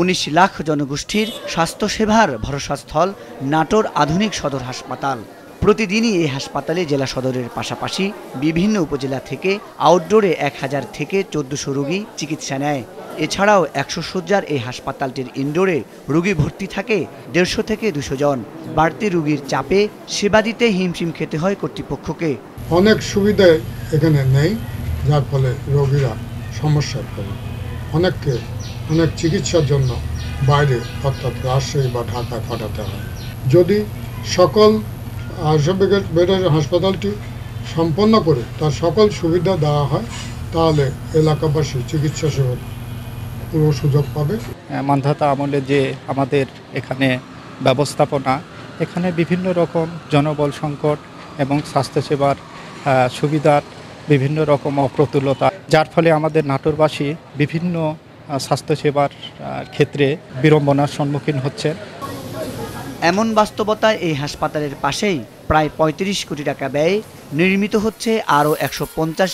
উনিশ লাখ জনগোষ্ঠীর স্বাস্থ্যসেবার ভরসাস্থল নাটোর আধুনিক সদর হাসপাতাল প্রতিদিনই এই হাসপাতালে জেলা সদরের পাশাপাশি বিভিন্ন উপজেলা থেকে আউটডোরে এক হাজার থেকে চোদ্দশো রোগী চিকিৎসা নেয় এছাড়াও একশো শয্যার এই হাসপাতালটির ইনডোরে রুগী ভর্তি থাকে দেড়শো থেকে দুশো জন বাড়তি রুগীর চাপে সেবা দিতে হিমশিম খেতে হয় কর্তৃপক্ষকে অনেক সুবিধা এখানে নেই যার ফলে রোগীরা সমস্যায় পড়ে অনেককে অনেক চিকিৎসার জন্য বাইরে অর্থাৎ রাজশাহী বা ঢাকায় পাঠাতে হয় যদি সকল বেডের হাসপাতালটি সম্পন্ন করে তার সকল সুবিধা দেওয়া হয় তাহলে এলাকাবাসী চিকিৎসা সেবা পুরো সুযোগ পাবে মান্ধাতা আমলে যে আমাদের এখানে ব্যবস্থাপনা এখানে বিভিন্ন রকম জনবল সংকট এবং স্বাস্থ্যসেবার সুবিধার বিভিন্ন রকম অপ্রতুলতা যার ফলে আমাদের নাটোরবাসী বিভিন্ন স্বাস্থ্যসেবার ক্ষেত্রে বিড়ম্বনার সম্মুখীন হচ্ছে এমন বাস্তবতায় এই হাসপাতালের পাশেই প্রায় ৩৫ কোটি টাকা ব্যয়ে নির্মিত হচ্ছে আরও একশো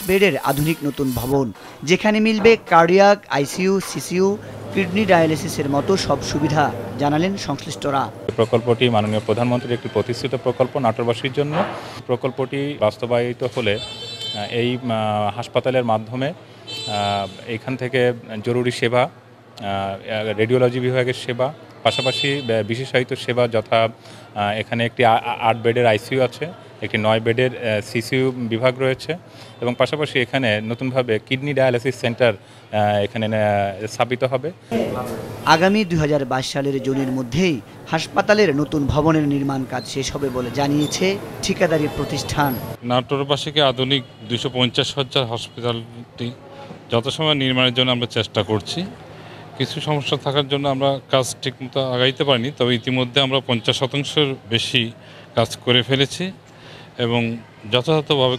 বেডের আধুনিক নতুন ভবন যেখানে মিলবে কার্ডিয়াক আইসিউ সিসিউ কিডনি ডায়ালিসিসের মতো সব সুবিধা জানালেন সংশ্লিষ্টরা প্রকল্পটি মাননীয় প্রধানমন্ত্রীর একটি প্রতিষ্ঠিত প্রকল্প নাটোরবাসীর জন্য প্রকল্পটি বাস্তবায়িত হলে এই হাসপাতালের মাধ্যমে এখান থেকে জরুরি সেবা রেডিওলজি বিভাগের সেবা পাশাপাশি বিশেষায়িত সেবা যথা এখানে একটি আট বেডের আইসিউ আছে একটি নয় বেডের সিসিউ বিভাগ রয়েছে এবং পাশাপাশি এখানে নতুনভাবে কিডনি ডায়ালিসিস সেন্টার এখানে স্থাপিত হবে আগামী দুই সালের জুনের মধ্যেই হাসপাতালের নতুন ভবনের নির্মাণ কাজ শেষ হবে বলে জানিয়েছে ঠিকাদারি প্রতিষ্ঠান নাটোর আধুনিক দুশো পঞ্চাশ হাজার হসপিটালটি যত সময় নির্মাণের জন্য আমরা চেষ্টা করছি কিছু সমস্যা থাকার জন্য আমরা কাজ ঠিকমতো আগাইতে পারিনি তবে ইতিমধ্যে আমরা পঞ্চাশ শতাংশের বেশি কাজ করে ফেলেছি এবং যথাযথভাবে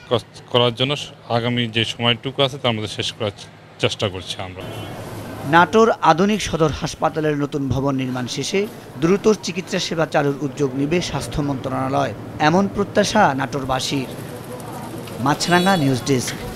করার জন্য আগামী যে সময়টুকু আছে তার মধ্যে শেষ করার চেষ্টা করছি আমরা নাটোর আধুনিক সদর হাসপাতালের নতুন ভবন নির্মাণ শেষে দ্রুত চিকিৎসা সেবা চালুর উদ্যোগ নিবে স্বাস্থ্য মন্ত্রণালয় এমন প্রত্যাশা নাটোরবাসীর মাছরাঙ্গা নিউজ ডেস্ক